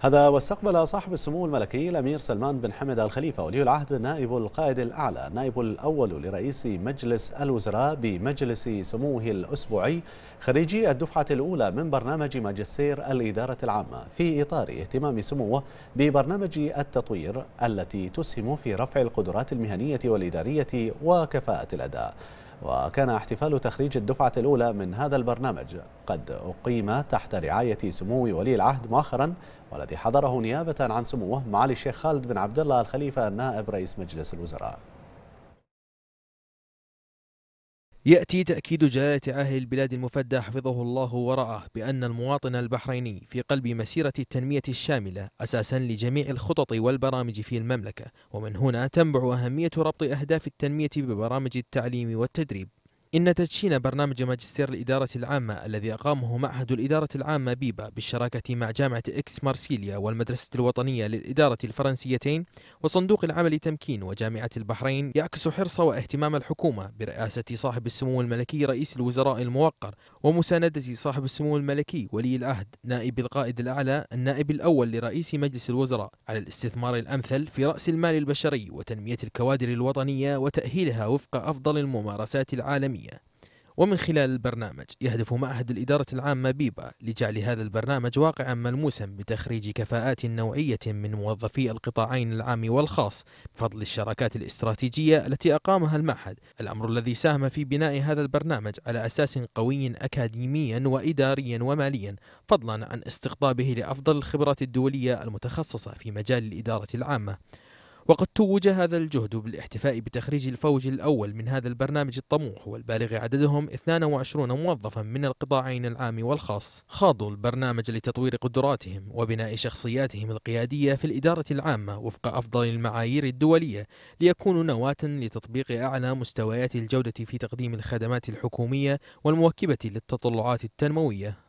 هذا واستقبل صاحب السمو الملكي الأمير سلمان بن حمد الخليفة ولي العهد نائب القائد الأعلى النائب الأول لرئيس مجلس الوزراء بمجلس سموه الأسبوعي خريجي الدفعة الأولى من برنامج ماجستير الإدارة العامة في إطار اهتمام سموه ببرنامج التطوير التي تسهم في رفع القدرات المهنية والإدارية وكفاءة الأداء وكان احتفال تخريج الدفعة الأولى من هذا البرنامج قد أقيم تحت رعاية سمو ولي العهد مؤخرا والذي حضره نيابة عن سموه معالي الشيخ خالد بن عبد الله الخليفة نائب رئيس مجلس الوزراء يأتي تأكيد جلالة عاهل البلاد المفدى حفظه الله ورعاه بأن المواطن البحريني في قلب مسيرة التنمية الشاملة أساسا لجميع الخطط والبرامج في المملكة ومن هنا تنبع أهمية ربط أهداف التنمية ببرامج التعليم والتدريب إن تدشين برنامج ماجستير الإدارة العامة الذي أقامه معهد الإدارة العامة بيبا بالشراكة مع جامعة إكس مارسيليا والمدرسة الوطنية للإدارة الفرنسيتين وصندوق العمل تمكين وجامعة البحرين يعكس حرص واهتمام الحكومة برئاسة صاحب السمو الملكي رئيس الوزراء الموقر ومساندة صاحب السمو الملكي ولي العهد نائب القائد الأعلى النائب الأول لرئيس مجلس الوزراء على الاستثمار الأمثل في رأس المال البشري وتنمية الكوادر الوطنية وتأهيلها وفق أفضل الممارسات العالمية الوطنية ومن خلال البرنامج يهدف معهد الإدارة العامة بيبا لجعل هذا البرنامج واقعا ملموسا بتخريج كفاءات نوعية من موظفي القطاعين العام والخاص بفضل الشراكات الاستراتيجية التي أقامها المعهد الأمر الذي ساهم في بناء هذا البرنامج على أساس قوي أكاديميا وإداريا وماليا فضلا عن استقطابه لأفضل الخبرات الدولية المتخصصة في مجال الإدارة العامة وقد توج هذا الجهد بالاحتفاء بتخريج الفوج الأول من هذا البرنامج الطموح والبالغ عددهم 22 موظفا من القطاعين العام والخاص خاضوا البرنامج لتطوير قدراتهم وبناء شخصياتهم القيادية في الإدارة العامة وفق أفضل المعايير الدولية ليكونوا نواة لتطبيق أعلى مستويات الجودة في تقديم الخدمات الحكومية والمواكبة للتطلعات التنموية